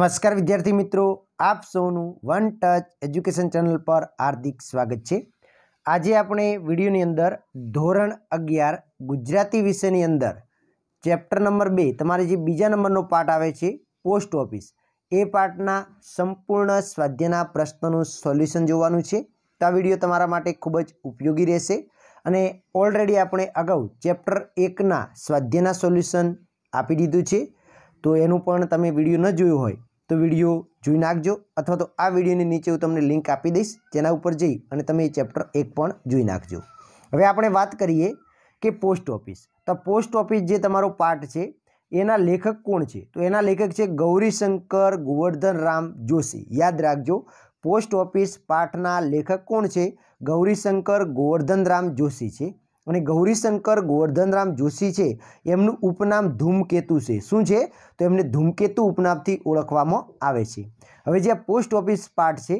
નમસ્કાર વિદ્યાર્થી મિત્રો આપ સૌનું વન ટચ એજ્યુકેશન ચેનલ પર હાર્દિક સ્વાગત છે આજે આપણે વિડીયોની અંદર ધોરણ અગિયાર ગુજરાતી વિષયની અંદર ચેપ્ટર નંબર બે તમારે જે બીજા નંબરનો પાઠ આવે છે પોસ્ટ ઓફિસ એ પાઠના સંપૂર્ણ સ્વાધ્યના પ્રશ્નનું સોલ્યુશન જોવાનું છે તો આ વિડીયો તમારા માટે ખૂબ જ ઉપયોગી રહેશે અને ઓલરેડી આપણે અગાઉ ચેપ્ટર એકના સ્વાધ્યના સોલ્યુશન આપી દીધું છે તો એનું પણ તમે વિડીયો ન જોયું હોય તો વિડીયો જોઈ નાખજો અથવા તો આ વિડીયોની નીચે હું તમને લિંક આપી દઈશ જેના ઉપર જઈ અને તમે એ ચેપ્ટર એક પણ જોઈ નાખજો હવે આપણે વાત કરીએ કે પોસ્ટ ઓફિસ તો પોસ્ટ ઓફિસ જે તમારો પાઠ છે એના લેખક કોણ છે તો એના લેખક છે ગૌરીશંકર ગોવર્ધન રામ જોશી યાદ રાખજો પોસ્ટ ઓફિસ પાઠના લેખક કોણ છે ગૌરીશંકર ગોવર્ધન રામ જોશી છે અને ગૌરીશંકર ગોવર્ધનરામ જોશી છે એમનું ઉપનામ ધૂમકેતુ છે શું છે તો એમને ધૂમકેતુ ઉપનામથી ઓળખવામાં આવે છે હવે જે પોસ્ટ ઓફિસ પાઠ છે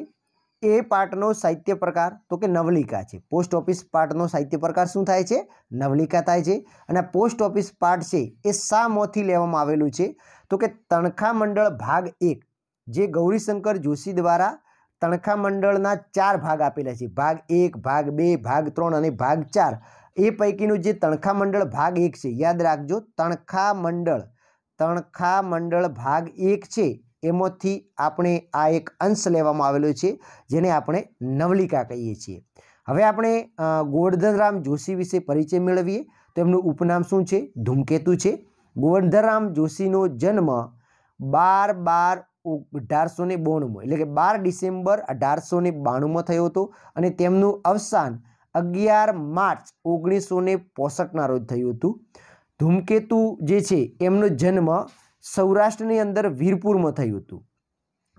એ પાઠનો સાહિત્ય પ્રકાર તો કે નવલિકા છે પોસ્ટ ઓફિસ પાઠનો સાહિત્ય પ્રકાર શું થાય છે નવલિકા થાય છે અને પોસ્ટ ઓફિસ પાઠ છે એ શા મોથી લેવામાં આવેલું છે તો કે તણખા મંડળ ભાગ એક જે ગૌરીશંકર જોશી દ્વારા તણખા મંડળના ચાર ભાગ આપેલા છે ભાગ એક ભાગ બે ભાગ ત્રણ અને ભાગ ચાર એ પૈકીનું જે તણખા મંડળ ભાગ એક છે યાદ રાખજો તણખા મંડળ તણખા મંડળ ભાગ એક છે એમાંથી આપણે આ એક અંશ લેવામાં આવેલો છે જેને આપણે નવલિકા કહીએ છીએ હવે આપણે ગોવર્ધનરામ જોશી વિશે પરિચય મેળવીએ તો એમનું ઉપનામ શું છે ધૂમકેતુ છે ગોવર્ધનરામ જોશીનો જન્મ બાર બાર અઢારસો ને એટલે કે બાર ડિસેમ્બર અઢારસો ને બાણુંમાં થયો હતો અને તેમનું અવસાન અગિયાર માર્ચ ઓગણીસો ને પોસઠના રોજ થયું હતું ધૂમકેતુ જે છે એમનો જન્મ સૌરાષ્ટ્રની અંદર વીરપુરમાં થયું હતું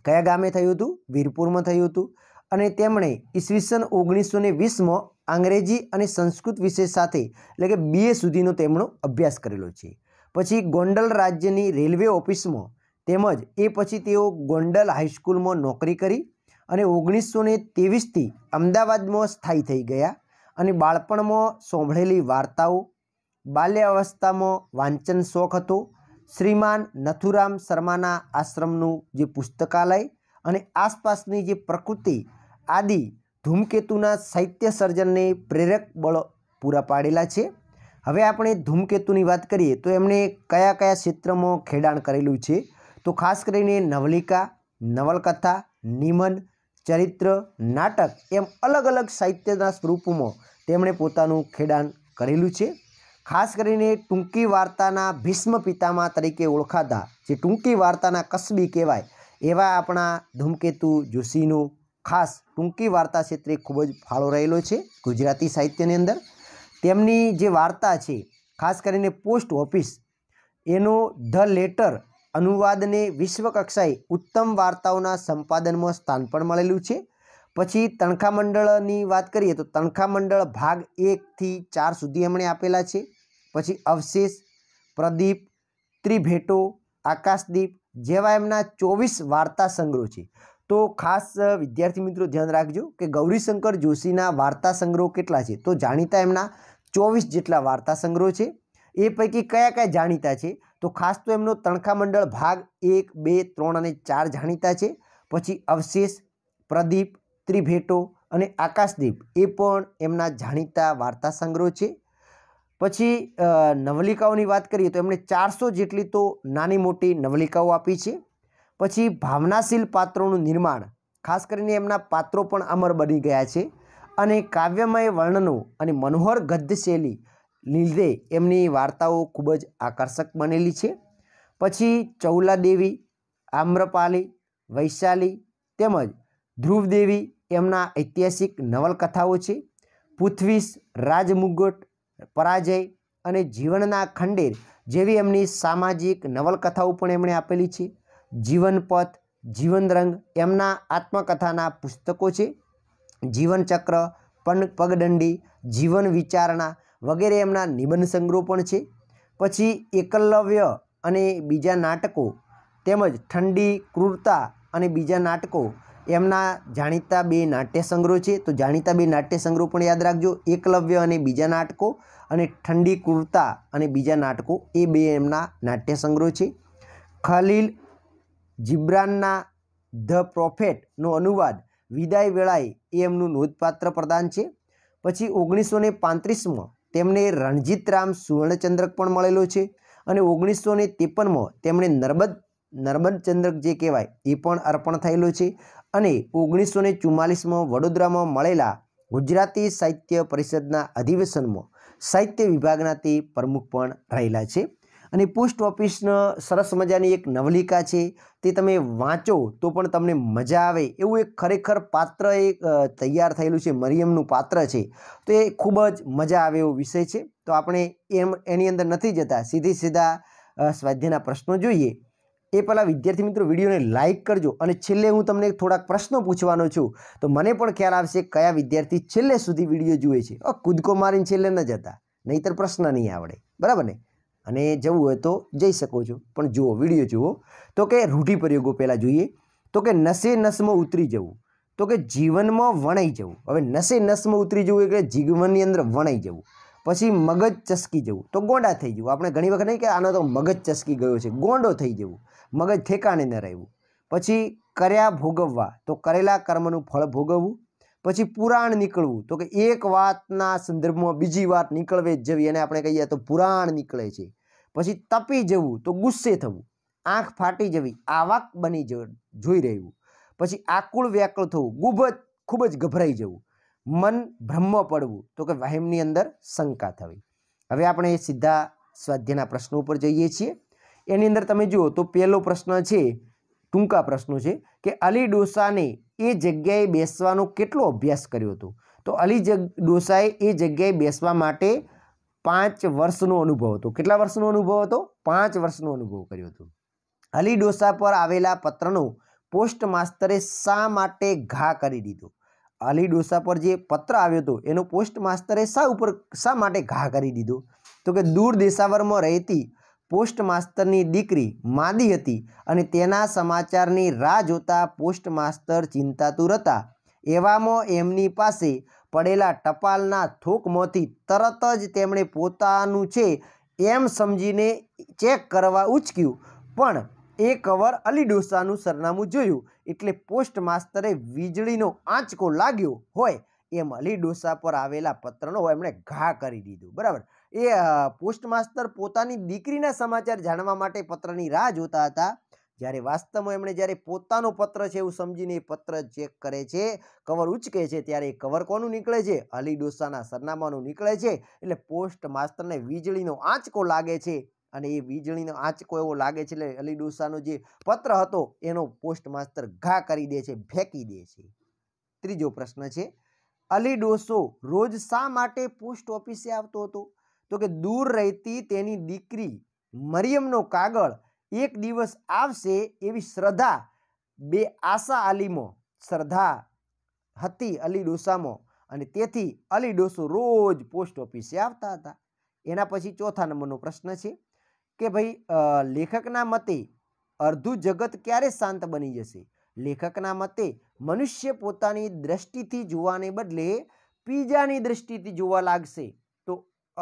કયા ગામે થયું હતું વીરપુરમાં થયું હતું અને તેમણે ઈસવીસન ઓગણીસો ને વીસમાં અંગ્રેજી અને સંસ્કૃત વિષય સાથે એટલે કે બીએ સુધીનો તેમનો અભ્યાસ કરેલો છે પછી ગોંડલ રાજ્યની રેલવે ઓફિસમાં તેમજ એ પછી તેઓ ગોંડલ હાઈસ્કૂલમાં નોકરી કરી અને ઓગણીસો ને તેવીસથી અમદાવાદમાં સ્થાયી થઈ ગયા અને બાળપણમાં સાંભળેલી વાર્તાઓ બાલ્યાવસ્થામાં વાંચન શોખ હતો શ્રીમાન નથુરામ શર્માના આશ્રમનું જે પુસ્તકાલય અને આસપાસની જે પ્રકૃતિ આદિ ધૂમકેતુના સાહિત્ય સર્જનને પ્રેરક બળો પૂરા પાડેલા છે હવે આપણે ધૂમકેતુની વાત કરીએ તો એમણે કયા કયા ક્ષેત્રમાં ખેડાણ કરેલું છે તો ખાસ કરીને નવલિકા નવલકથા નિમન ચરિત્ર નાટક એમ અલગ અલગ સાહિત્યના સ્વરૂપોમાં તેમણે પોતાનું ખેડાણ કરેલું છે ખાસ કરીને ટૂંકી વાર્તાના ભીષ્મ પિતામા તરીકે ઓળખાતા જે ટૂંકી વાર્તાના કસબી કહેવાય એવા આપણા ધૂમકેતુ જોશીનો ખાસ ટૂંકી વાર્તા ક્ષેત્રે ખૂબ જ ફાળો રહેલો છે ગુજરાતી સાહિત્યની અંદર તેમની જે વાર્તા છે ખાસ કરીને પોસ્ટ ઓફિસ એનો ધ લેટર અનુવાદને વિશ્વકક્ષાએ ઉત્તમ વાર્તાઓના સંપાદનમાં સ્થાન પણ મળેલું છે પછી તણખા મંડળની વાત કરીએ તો તણખા મંડળ ભાગ એકથી ચાર સુધી એમણે આપેલા છે પછી અવશેષ પ્રદીપ ત્રિભેટો આકાશદીપ જેવા એમના ચોવીસ વાર્તા સંગ્રહ છે તો ખાસ વિદ્યાર્થી મિત્રો ધ્યાન રાખજો કે ગૌરીશંકર જોશીના વાર્તા સંગ્રહ કેટલા છે તો જાણીતા એમના ચોવીસ જેટલા વાર્તા સંગ્રહ છે એ પૈકી કયા કયા જાણીતા છે તો ખાસ તો એમનો તણખા મંડળ ભાગ એક બે ત્રણ અને ચાર જાણીતા છે પછી અવશેષ પ્રદીપ ત્રિભેટો અને આકાશદીપ એ પણ એમના જાણીતા વાર્તા સંગ્રહ છે પછી નવલિકાઓની વાત કરીએ તો એમણે ચારસો જેટલી તો નાની મોટી નવલિકાઓ આપી છે પછી ભાવનાશીલ પાત્રોનું નિર્માણ ખાસ કરીને એમના પાત્રો પણ અમર બની ગયા છે અને કાવ્યમય વર્ણનો અને મનોહર ગદ્ય શૈલી લીધે એમની વાર્તાઓ ખૂબ જ આકર્ષક બનેલી છે પછી ચૌલા દેવી આમ્રપાલી વૈશાલી તેમજ ધ્રુવદેવી એમના ઐતિહાસિક નવલકથાઓ છે પૃથ્વીશ રાજમુગટ પરાજય અને જીવનના ખંડેર જેવી એમની સામાજિક નવલકથાઓ પણ એમણે આપેલી છે જીવનપથ જીવનરંગ એમના આત્મકથાના પુસ્તકો છે જીવનચક્ર પગ પગદંડી જીવન વિચારણા વગેરે એમના નિબંધ સંગ્રહો પણ છે પછી એકલવ્ય અને બીજા નાટકો તેમજ ઠંડી ક્રૂરતા અને બીજા નાટકો એમના જાણીતા બે નાટ્ય સંગ્રહ છે તો જાણીતા બે નાટ્ય સંગ્રહો પણ યાદ રાખજો એકલવ્ય અને બીજા નાટકો અને ઠંડી ક્રૂરતા અને બીજા નાટકો એ બે એમના નાટ્ય સંગ્રહ છે ખલીલ જિબ્રાનના ધ પ્રોફેટનો અનુવાદ વિદાય વેળાએ એ એમનું નોંધપાત્ર પ્રદાન છે પછી ઓગણીસો ને પાંત્રીસમાં તેમને રણજીતરામ સુવર્ણચંદ્રક પણ મળેલો છે અને ઓગણીસો ને ત્રેપનમાં તેમણે નર્મદ નર્મદચંદ્રક જે કહેવાય એ પણ અર્પણ થયેલો છે અને ઓગણીસો ને ચુમ્માલીસમાં વડોદરામાં મળેલા ગુજરાતી સાહિત્ય પરિષદના અધિવેશનમાં સાહિત્ય વિભાગના તે પ્રમુખ પણ રહેલા છે અને પોસ્ટ ઓફિસનો સરસ મજાની એક નવલિકા છે તે તમે વાંચો તો પણ તમને મજા આવે એવું એક ખરેખર પાત્ર એક તૈયાર થયેલું છે મરિયમનું પાત્ર છે તો એ ખૂબ જ મજા આવે એવો વિષય છે તો આપણે એમ એની અંદર નથી જતા સીધી સીધા સ્વાધ્યાયના પ્રશ્નો જોઈએ એ પહેલાં વિદ્યાર્થી મિત્રો વિડીયોને લાઇક કરજો અને છેલ્લે હું તમને થોડાક પ્રશ્નો પૂછવાનો છું તો મને પણ ખ્યાલ આવશે કયા વિદ્યાર્થી છેલ્લે સુધી વિડીયો જુએ છે કૂદકો મારીને છેલ્લે ન જતા નહીંતર પ્રશ્ન નહીં આવડે બરાબર ને અને જવું હોય તો જઈ શકો છો પણ જુઓ વિડીયો જુઓ તો કે રૂઢિપ્રયોગો પહેલાં જોઈએ તો કે નશે નસમાં ઉતરી જવું તો કે જીવનમાં વણાઈ જવું હવે નશે નસમાં ઉતરી જવું એટલે જીવનની અંદર વણાઈ જવું પછી મગજ ચસકી જવું તો ગોંડા થઈ જવું આપણે ઘણી વખત નહીં કે આનો તો મગજ ચસકી ગયો છે ગોંડો થઈ જવું મગજ ઠેકાણે ન રહેવું પછી કર્યા ભોગવવા તો કરેલા કર્મનું ફળ ભોગવવું પછી પુરાણ નીકળવું તો કે એક વાતના સંદર્ભમાં બીજી વાત નીકળવે જ જવી એને આપણે કહીએ તો પુરાણ નીકળે છે પછી તપી જવું તો ગુસ્સે થવું આંખ ફાટી જવી આવાક બની જોઈ રહેવું પછી આકુળ વ્યાકુળ થવું ગુબ ખૂબ જ ગભરાઈ જવું મન ભ્રમ પડવું તો કે વહેમની અંદર શંકા થવી હવે આપણે સીધા સ્વાધ્યાયના પ્રશ્નો ઉપર જઈએ છીએ એની અંદર તમે જુઓ તો પહેલો પ્રશ્ન છે ટૂંકા પ્રશ્નો છે કે અલી ડોસાને એ જગ્યાએ બેસવાનો કેટલો અભ્યાસ કર્યો હતો તો અલી જગ ડોસાએ એ જગ્યાએ બેસવા માટે પાંચ વર્ષનો અનુભવ હતો કેટલા વર્ષનો અનુભવ હતો પાંચ વર્ષનો અનુભવ કર્યો હતો અલી ડોસા પર આવેલા પત્રનો પોસ્ટ માસ્તરે શા માટે ઘા કરી દીધો અલી ડોસા પર જે પત્ર આવ્યો હતો એનો પોસ્ટ માસ્તરે શા ઉપર શા માટે ઘા કરી દીધો તો કે દૂર દેશાવરમાં રહેતી પોસ્ટ માસ્તરની દીકરી માદી હતી અને તેના સમાચારની રાહ જોતા પોસ્ટ માસ્તર ચિંતાતુર હતા એવામાં એમની પાસે પડેલા ટપાલના થૂકમાંથી તરત જ તેમણે પોતાનું છે એમ સમજીને ચેક કરવા ઉચક્યું પણ એ કવર અલી ડોસાનું સરનામું જોયું એટલે પોસ્ટ માસ્તરે વીજળીનો આંચકો લાગ્યો હોય એમ અલી ડોસા પર આવેલા પત્રનો એમણે ઘા કરી દીધું બરાબર એ પોસ્ટ માસ્તર પોતાની દીકરીના સમાચાર જાણવા માટે પત્રની રાહ જોતા હતા જ્યારે વાસ્તવમાં એમણે જ્યારે પોતાનો પત્ર છે એવું સમજીને એ પત્ર ચેક કરે છે કવર ઉચકે છે ત્યારે એ કવર કોનું નીકળે છે અલી ડોસાના સરનામાનું નીકળે છે એટલે પોસ્ટ માસ્તરને વીજળીનો આંચકો લાગે છે અને એ વીજળીનો આંચકો એવો લાગે છે એટલે અલી ડોસાનો જે પત્ર હતો એનો પોસ્ટ માસ્તર ઘા કરી દે છે ફેંકી દે છે ત્રીજો પ્રશ્ન છે અલી ડોસો રોજ શા માટે પોસ્ટ ઓફિસે આવતો હતો તો કે દૂર રહેતી તેની દીકરી મરિયમનો કાગળ એક દિવસ આવશે એવી શ્રદ્ધા બે આશા આલીમો શ્રદ્ધા હતી અલી ડોસામાં અને તેથી અલી ડોસો રોજ પોસ્ટ ઓફિસે આવતા હતા એના પછી ચોથા નંબરનો પ્રશ્ન છે કે ભાઈ લેખકના મતે અર્ધું જગત ક્યારે શાંત બની જશે લેખકના મતે મનુષ્ય પોતાની દ્રષ્ટિથી જોવાને બદલે બીજાની દ્રષ્ટિથી જોવા લાગશે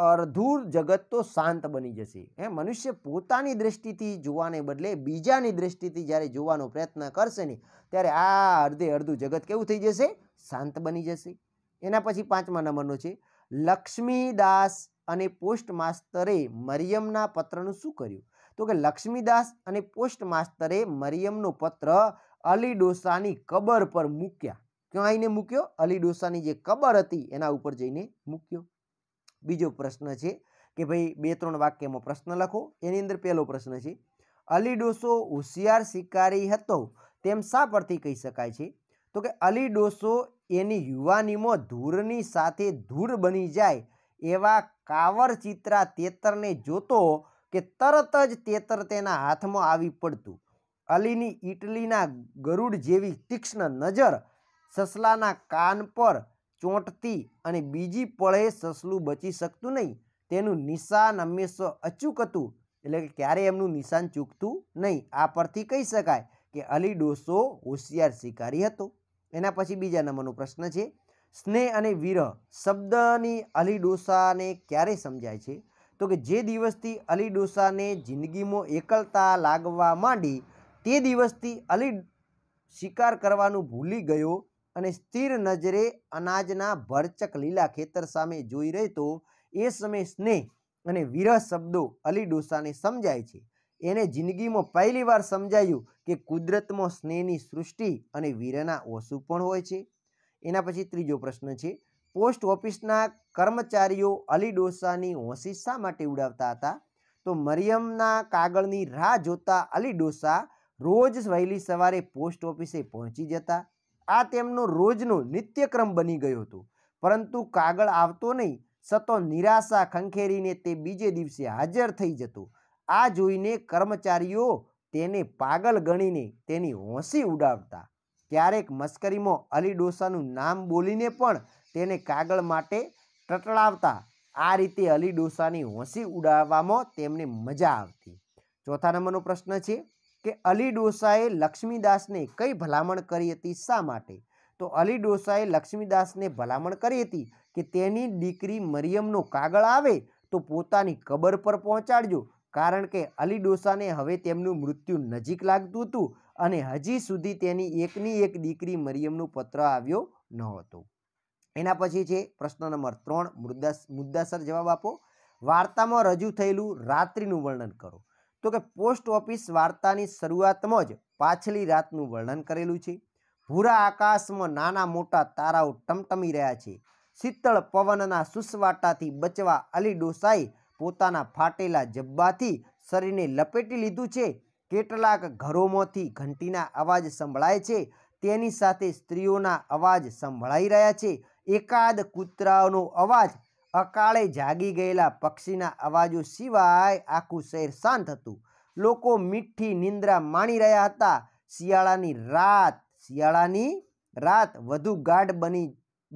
અર્ધુર જગત તો શાંત બની જશે એ મનુષ્ય પોતાની દ્રષ્ટિથી જોવાને બદલે બીજાની દ્રષ્ટિથી જ્યારે જોવાનો પ્રયત્ન કરશે ને ત્યારે આ અર્ધે અડધું જગત કેવું થઈ જશે શાંત બની જશે એના પછી પાંચમા નંબરનો છે લક્ષ્મીદાસ અને પોસ્ટ માસ્તરે મરિયમના પત્રનું શું કર્યું તો કે લક્ષ્મીદાસ અને પોસ્ટ માસ્તરે મરિયમનો પત્ર અલી ડોસાની કબર પર મૂક્યા ક્યાં આવીને મૂક્યો અલી ડોસાની જે કબર હતી એના ઉપર જઈને મૂક્યો બીજો પ્રશ્ન છે કે ભાઈ બે ત્રણ વાક્યમાં પ્રશ્ન લખો એની અંદર પહેલો પ્રશ્ન છે અલી ડોસો હોશિયાર શિકારી હતો તેમ શા પરથી કહી શકાય છે તો કે અલી ડોસો એની યુવાનીમાં ધૂળની સાથે ધૂળ બની જાય એવા કાવર ચિત્રા તેતરને જોતો કે તરત જ તેતર તેના હાથમાં આવી પડતું અલીની ઇટલીના ગરુડ જેવી તીક્ષ્ણ નજર સસલાના કાન પર ચોંટતી અને બીજી પળે સસલું બચી શકતું નહીં તેનું નિશાન હંમેશા અચૂક હતું એટલે કે ક્યારે એમનું નિશાન ચૂકતું નહીં આ પરથી કહી શકાય કે અલી ડોસો હોશિયાર શિકારી હતો એના પછી બીજા નંબરનો પ્રશ્ન છે સ્નેહ અને વિરહ શબ્દની અલી ડોસાને ક્યારે સમજાય છે તો કે જે દિવસથી અલી ડોસાને જિંદગીમાં એકલતા લાગવા માંડી તે દિવસથી અલી શિકાર કરવાનું ભૂલી ગયો અને સ્થિર નજરે અનાજના ભરચક લીલા ખેતર સામે જોઈ રહેતો એ સમયે સ્નેહ અને વિરહ શબ્દો અલી ડોસાને સમજાય છે એને જિંદગીમાં પહેલીવાર સમજાયું કે કુદરતમાં સ્નેહની સૃષ્ટિ અને વીરના ઓસુ પણ હોય છે એના પછી ત્રીજો પ્રશ્ન છે પોસ્ટ ઓફિસના કર્મચારીઓ અલી ડોસાની હોંસી શા માટે ઉડાવતા હતા તો મરિયમના કાગળની રાહ જોતા અલી ડોસા રોજ વહેલી સવારે પોસ્ટ ઓફિસે પહોંચી જતા આ તેમનો રોજનો નિત્યક્રમ બની ગયો હતો પરંતુ કાગળ આવતો નહીં સતો નિરાશા ખંખેરીને તે બીજે દિવસે હાજર થઈ જતો આ જોઈને કર્મચારીઓ તેને પાગલ ગણીને તેની હોંસી ઉડાવતા ક્યારેક મસ્કરીમાં અલી ડોસાનું નામ બોલીને પણ તેને કાગળ માટે ટટળાવતા આ રીતે અલી ડોસાની હોંસી ઉડાવવામાં તેમને મજા આવતી ચોથા નંબરનો પ્રશ્ન છે કે અલી ડોસાએ લક્ષ્મીદાસને કઈ ભલામણ કરી હતી શા માટે તો અલી ડોસાએ લક્ષ્મીદાસને ભલામણ કરી હતી કે તેની દીકરી મરિયમનો કાગળ આવે તો પોતાની કબર પર પહોંચાડજો કારણ કે અલી ડોસાને હવે તેમનું મૃત્યુ નજીક લાગતું હતું અને હજી સુધી તેની એકની એક દીકરી મરિયમનું પત્ર આવ્યો ન હતો એના પછી છે પ્રશ્ન નંબર ત્રણ મુદ્દાસર જવાબ આપો વાર્તામાં રજૂ થયેલું રાત્રિનું વર્ણન કરો તો કે પોસ્ટ ઓફિસ વાર્તાની શરૂઆતમાં જ પાછલી રાતનું વર્ણન કરેલું છે ભૂરા આકાશમાં નાના મોટા તારાઓ ટમટમી રહ્યા છે શીતળ પવનના સુસવાટાથી બચવા અલી ડોસાઈ પોતાના ફાટેલા જબ્બાથી શરીરને લપેટી લીધું છે કેટલાક ઘરોમાંથી ઘંટીના અવાજ સંભળાય છે તેની સાથે સ્ત્રીઓના અવાજ સંભળાઈ રહ્યા છે એકાદ કૂતરાઓનો અવાજ અકાળે જાગી ગયેલા પક્ષીના અવાજો સિવાય આખું શહેર શાંત હતું લોકો મીઠી નિંદ્રા માણી રહ્યા હતા શિયાળાની રાત શિયાળાની રાત વધુ ગાઢ બની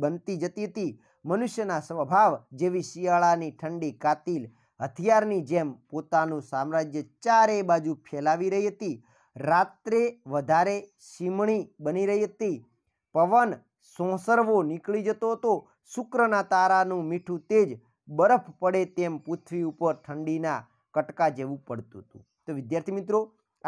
બનતી જતી હતી મનુષ્યના સ્વભાવ જેવી શિયાળાની ઠંડી કાતિલ હથિયારની જેમ પોતાનું સામ્રાજ્ય ચારે બાજુ ફેલાવી રહી હતી રાત્રે વધારે સીમણી બની રહી હતી પવન સોંસરવો નીકળી જતો હતો શુક્રના તારાનું મીઠું તેજ બરફ પડે તેમ પૃથ્વી ઉપર ઠંડીના કટકા જેવું પડતું હતું તો વિદ્યાર્થી મિત્રો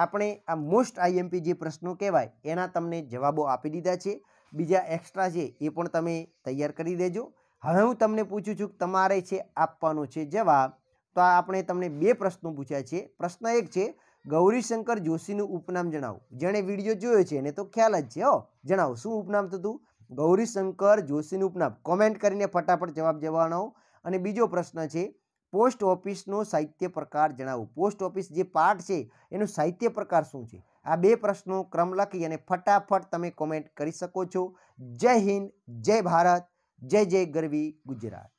આપણે આ મોસ્ટ આઈએમપી જે પ્રશ્નો કહેવાય એના તમને જવાબો આપી દીધા છે બીજા એક્સ્ટ્રા છે એ પણ તમે તૈયાર કરી દેજો હવે હું તમને પૂછું છું કે તમારે છે આપવાનો છે જવાબ તો આ આપણે તમને બે પ્રશ્નો પૂછ્યા છે પ્રશ્ન એક છે ગૌરીશંકર જોશીનું ઉપનામ જણાવો જેણે વિડીયો જોયો છે એને તો ખ્યાલ જ છે હો જણાવો શું ઉપનામ થતું ગૌરીશંકર જોશીનું ઉપનામ કોમેન્ટ કરીને ફટાફટ જવાબ જવાનો અને બીજો પ્રશ્ન છે પોસ્ટ ઓફિસનો સાહિત્ય પ્રકાર જણાવો પોસ્ટ ઓફિસ જે પાઠ છે એનો સાહિત્ય પ્રકાર શું છે આ બે પ્રશ્નો ક્રમ લખી અને ફટાફટ તમે કોમેન્ટ કરી શકો છો જય હિન્દ જય ભારત જય જય ગરવી ગુજરાત